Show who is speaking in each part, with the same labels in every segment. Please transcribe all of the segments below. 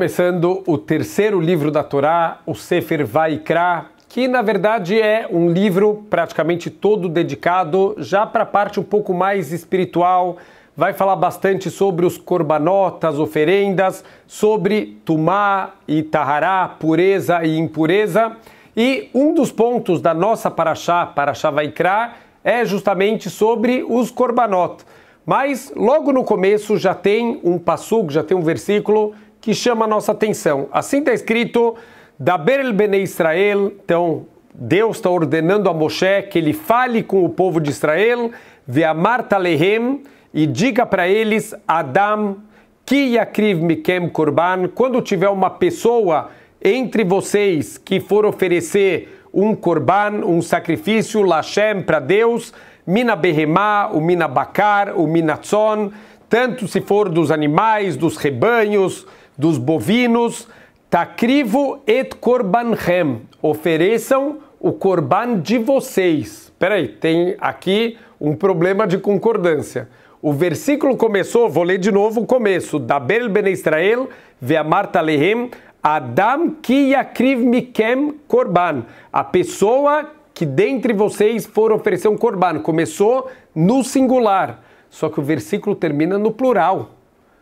Speaker 1: começando o terceiro livro da Torá, o Sefer Vaikra, que na verdade é um livro praticamente todo dedicado já para a parte um pouco mais espiritual. Vai falar bastante sobre os corbanotas, oferendas, sobre tumá e tahará, pureza e impureza. E um dos pontos da nossa paraxá, paraxá Vaikra, é justamente sobre os corbanotas. Mas logo no começo já tem um passug, já tem um versículo que chama a nossa atenção. Assim está escrito, Daber el Bene Israel, então Deus está ordenando a Moshe que ele fale com o povo de Israel, Veamar Talehem, e diga para eles, Adam, que yakriv mikem korban, quando tiver uma pessoa entre vocês que for oferecer um korban, um sacrifício, Lashem, para Deus, mina behemá, o mina bakar, o mina tzon, tanto se for dos animais, dos rebanhos, dos bovinos, Takrivo et Korbanhem, ofereçam o Korban de vocês. Peraí, tem aqui um problema de concordância. O versículo começou, vou ler de novo o começo. Dabel ben Israel, Veamarta lehem, Adam ki yakriv mikem korban. A pessoa que dentre vocês for oferecer um korban. Começou no singular, só que o versículo termina no plural.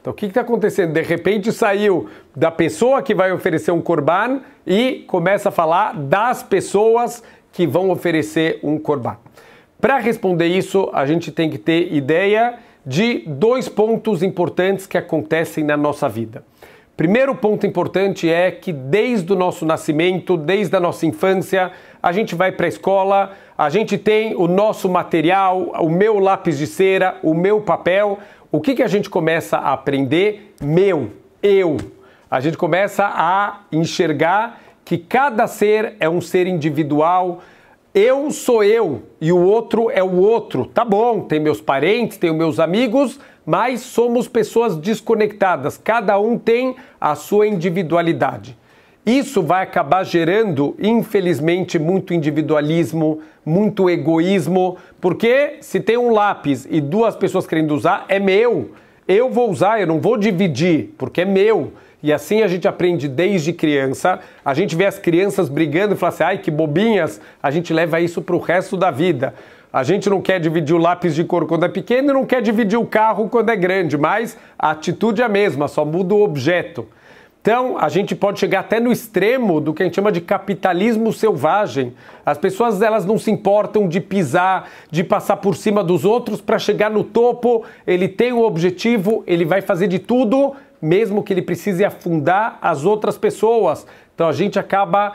Speaker 1: Então, o que está acontecendo? De repente saiu da pessoa que vai oferecer um corban e começa a falar das pessoas que vão oferecer um corban. Para responder isso, a gente tem que ter ideia de dois pontos importantes que acontecem na nossa vida. Primeiro ponto importante é que desde o nosso nascimento, desde a nossa infância, a gente vai para a escola, a gente tem o nosso material, o meu lápis de cera, o meu papel, o que, que a gente começa a aprender? Meu, eu. A gente começa a enxergar que cada ser é um ser individual. Eu sou eu e o outro é o outro. Tá bom, tem meus parentes, tenho meus amigos, mas somos pessoas desconectadas. Cada um tem a sua individualidade. Isso vai acabar gerando, infelizmente, muito individualismo, muito egoísmo, porque se tem um lápis e duas pessoas querendo usar, é meu. Eu vou usar, eu não vou dividir, porque é meu. E assim a gente aprende desde criança. A gente vê as crianças brigando e fala assim: ai que bobinhas, a gente leva isso para o resto da vida. A gente não quer dividir o lápis de cor quando é pequeno e não quer dividir o carro quando é grande, mas a atitude é a mesma, só muda o objeto. Então, a gente pode chegar até no extremo do que a gente chama de capitalismo selvagem. As pessoas elas não se importam de pisar, de passar por cima dos outros para chegar no topo. Ele tem o um objetivo, ele vai fazer de tudo, mesmo que ele precise afundar as outras pessoas. Então, a gente acaba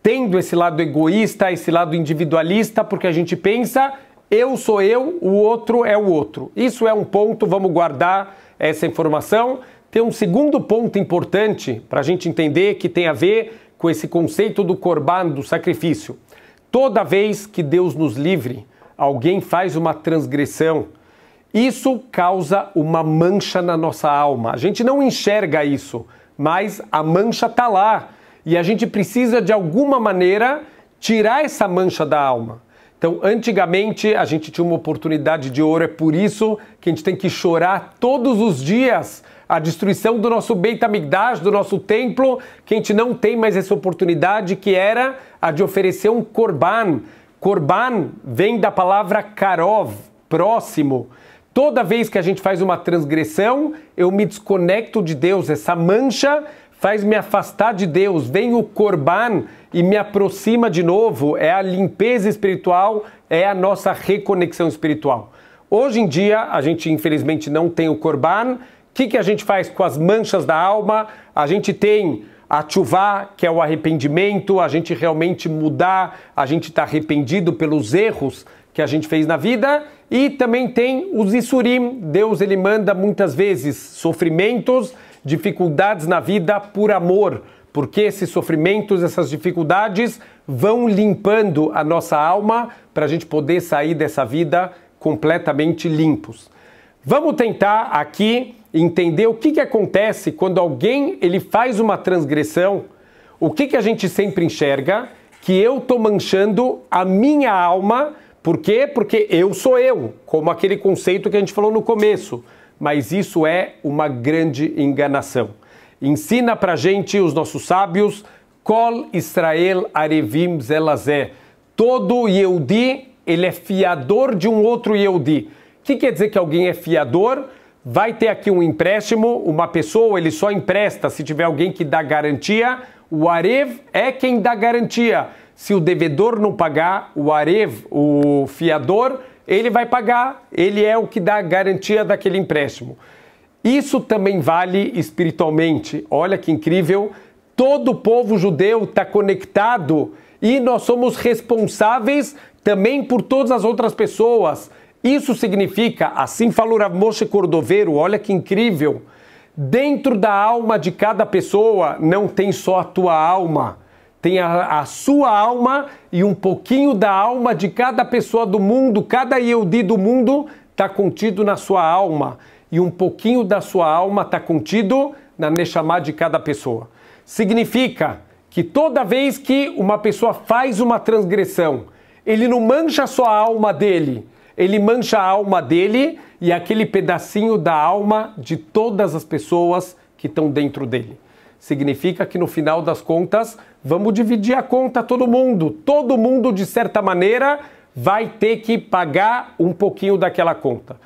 Speaker 1: tendo esse lado egoísta, esse lado individualista, porque a gente pensa eu sou eu, o outro é o outro. Isso é um ponto, vamos guardar essa informação. Tem um segundo ponto importante para a gente entender que tem a ver com esse conceito do corban, do sacrifício. Toda vez que Deus nos livre, alguém faz uma transgressão. Isso causa uma mancha na nossa alma. A gente não enxerga isso, mas a mancha está lá e a gente precisa de alguma maneira tirar essa mancha da alma. Então, antigamente a gente tinha uma oportunidade de ouro, é por isso que a gente tem que chorar todos os dias a destruição do nosso Beit HaMikdash, do nosso templo, que a gente não tem mais essa oportunidade, que era a de oferecer um korban. Korban vem da palavra karov, próximo. Toda vez que a gente faz uma transgressão, eu me desconecto de Deus. Essa mancha faz me afastar de Deus. Vem o Corban e me aproxima de novo. É a limpeza espiritual, é a nossa reconexão espiritual. Hoje em dia, a gente infelizmente não tem o Corban que, que a gente faz com as manchas da alma? A gente tem a tchuvá, que é o arrependimento, a gente realmente mudar, a gente está arrependido pelos erros que a gente fez na vida. E também tem os issurim, Deus ele manda muitas vezes sofrimentos, dificuldades na vida por amor, porque esses sofrimentos, essas dificuldades vão limpando a nossa alma para a gente poder sair dessa vida completamente limpos. Vamos tentar aqui entender o que, que acontece quando alguém ele faz uma transgressão, o que, que a gente sempre enxerga? Que eu estou manchando a minha alma. Por quê? Porque eu sou eu, como aquele conceito que a gente falou no começo. Mas isso é uma grande enganação. Ensina para gente os nossos sábios Kol Israel Arevim Zelazé. Todo Yehudi, ele é fiador de um outro Yehudi. O que quer dizer que alguém é fiador? vai ter aqui um empréstimo, uma pessoa, ele só empresta se tiver alguém que dá garantia. O Arev é quem dá garantia. Se o devedor não pagar, o Arev, o fiador, ele vai pagar, ele é o que dá garantia daquele empréstimo. Isso também vale espiritualmente. Olha que incrível! Todo o povo judeu está conectado e nós somos responsáveis também por todas as outras pessoas. Isso significa, assim falou a Moshe Cordoveiro, olha que incrível, dentro da alma de cada pessoa não tem só a tua alma, tem a, a sua alma e um pouquinho da alma de cada pessoa do mundo, cada Yehudi do mundo está contido na sua alma e um pouquinho da sua alma está contido na Neshama de cada pessoa. Significa que toda vez que uma pessoa faz uma transgressão, ele não mancha só a alma dele, ele mancha a alma dele e aquele pedacinho da alma de todas as pessoas que estão dentro dele. Significa que no final das contas, vamos dividir a conta todo mundo. Todo mundo, de certa maneira, vai ter que pagar um pouquinho daquela conta.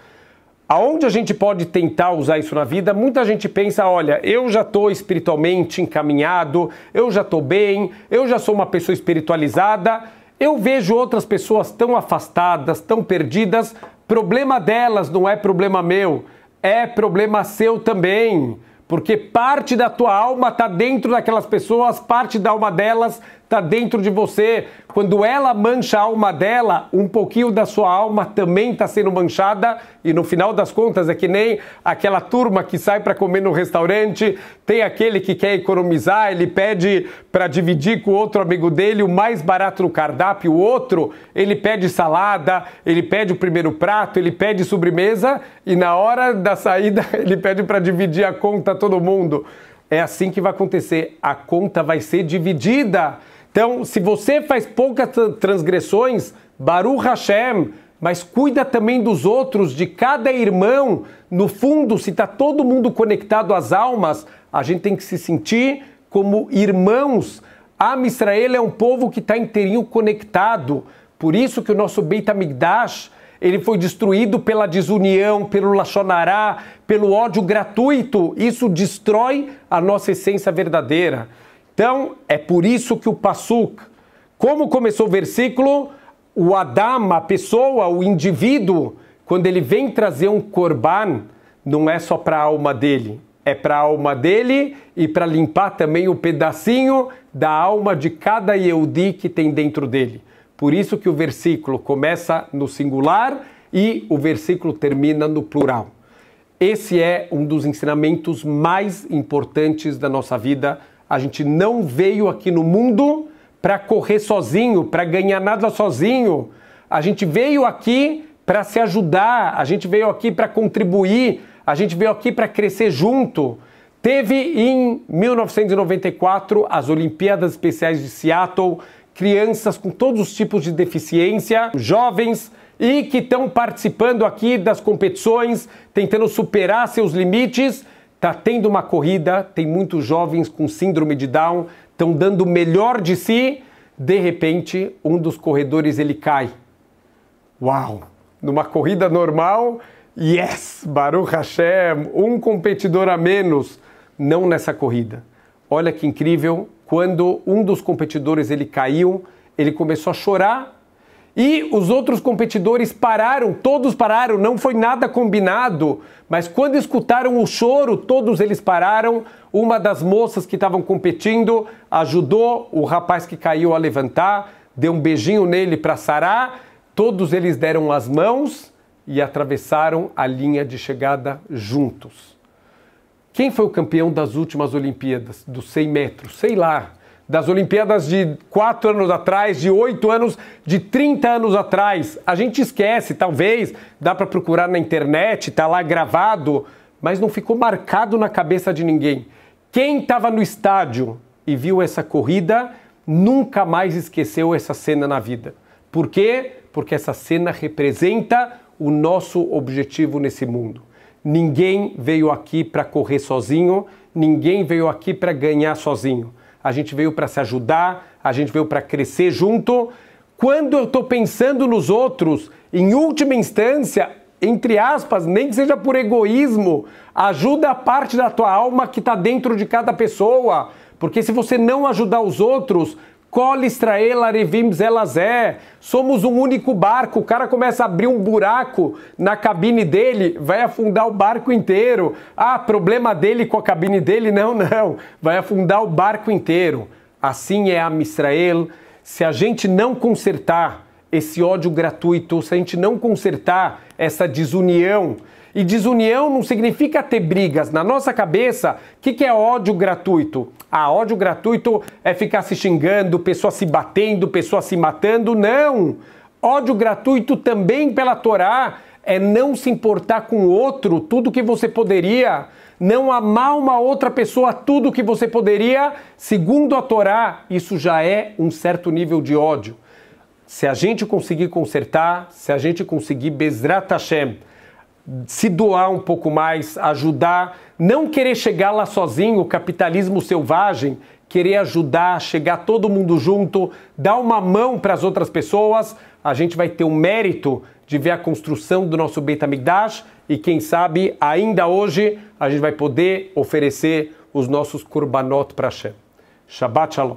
Speaker 1: Aonde a gente pode tentar usar isso na vida? Muita gente pensa: olha, eu já estou espiritualmente encaminhado, eu já estou bem, eu já sou uma pessoa espiritualizada eu vejo outras pessoas tão afastadas, tão perdidas. Problema delas, não é problema meu. É problema seu também. Porque parte da tua alma está dentro daquelas pessoas, parte da alma delas está dentro de você. Quando ela mancha a alma dela, um pouquinho da sua alma também está sendo manchada. E no final das contas, é que nem aquela turma que sai para comer no restaurante, tem aquele que quer economizar, ele pede para dividir com outro amigo dele o mais barato no cardápio, o outro, ele pede salada, ele pede o primeiro prato, ele pede sobremesa e na hora da saída ele pede para dividir a conta todo mundo. É assim que vai acontecer, a conta vai ser dividida. Então, se você faz poucas transgressões, Baruch Hashem, mas cuida também dos outros, de cada irmão. No fundo, se está todo mundo conectado às almas, a gente tem que se sentir como irmãos. A Israel é um povo que está inteirinho conectado. Por isso que o nosso Beit Amigdash, ele foi destruído pela desunião, pelo lachonará, pelo ódio gratuito. Isso destrói a nossa essência verdadeira. Então, é por isso que o Passuk, como começou o versículo, o Adama, a pessoa, o indivíduo, quando ele vem trazer um korban, não é só para a alma dele, é para a alma dele e para limpar também o pedacinho da alma de cada Yehudi que tem dentro dele. Por isso que o versículo começa no singular e o versículo termina no plural. Esse é um dos ensinamentos mais importantes da nossa vida a gente não veio aqui no mundo para correr sozinho, para ganhar nada sozinho. A gente veio aqui para se ajudar, a gente veio aqui para contribuir, a gente veio aqui para crescer junto. Teve em 1994 as Olimpíadas Especiais de Seattle, crianças com todos os tipos de deficiência, jovens e que estão participando aqui das competições, tentando superar seus limites Tá tendo uma corrida, tem muitos jovens com síndrome de Down, estão dando o melhor de si, de repente um dos corredores ele cai. Uau! Numa corrida normal, yes, Baruch Hashem, um competidor a menos, não nessa corrida. Olha que incrível, quando um dos competidores ele caiu, ele começou a chorar e os outros competidores pararam, todos pararam, não foi nada combinado, mas quando escutaram o choro, todos eles pararam. Uma das moças que estavam competindo ajudou o rapaz que caiu a levantar, deu um beijinho nele para sarar. Todos eles deram as mãos e atravessaram a linha de chegada juntos. Quem foi o campeão das últimas Olimpíadas, dos 100 metros? Sei lá, das Olimpíadas de 4 anos atrás, de 8 anos, de 30 anos atrás. A gente esquece, talvez, dá para procurar na internet, está lá gravado, mas não ficou marcado na cabeça de ninguém. Quem estava no estádio e viu essa corrida nunca mais esqueceu essa cena na vida. Por quê? Porque essa cena representa o nosso objetivo nesse mundo. Ninguém veio aqui para correr sozinho, ninguém veio aqui para ganhar sozinho a gente veio para se ajudar, a gente veio para crescer junto. Quando eu estou pensando nos outros, em última instância, entre aspas, nem que seja por egoísmo, ajuda a parte da tua alma que está dentro de cada pessoa. Porque se você não ajudar os outros, Kol Israel Arevim Zelazé, somos um único barco. O cara começa a abrir um buraco na cabine dele, vai afundar o barco inteiro. Ah, problema dele com a cabine dele? Não, não, vai afundar o barco inteiro. Assim é a Israel. Se a gente não consertar esse ódio gratuito, se a gente não consertar essa desunião, e desunião não significa ter brigas. Na nossa cabeça, o que, que, é ódio gratuito? Ah, ódio gratuito é ficar se xingando, pessoa se batendo, pessoa se matando. Não! Ódio gratuito também pela Torá é não se importar com o outro, tudo que você poderia. Não amar uma outra pessoa, tudo que você poderia. Segundo a Torá, isso já é um certo nível de ódio. Se a gente conseguir consertar, se a gente conseguir Bezrat Hashem, se doar um pouco mais, ajudar, não querer chegar lá sozinho, capitalismo selvagem, querer ajudar, chegar todo mundo junto, dar uma mão para as outras pessoas, a gente vai ter o mérito de ver a construção do nosso Beit HaMikdash e quem sabe ainda hoje a gente vai poder oferecer os nossos Kurbanot para Shem. Shabbat Shalom.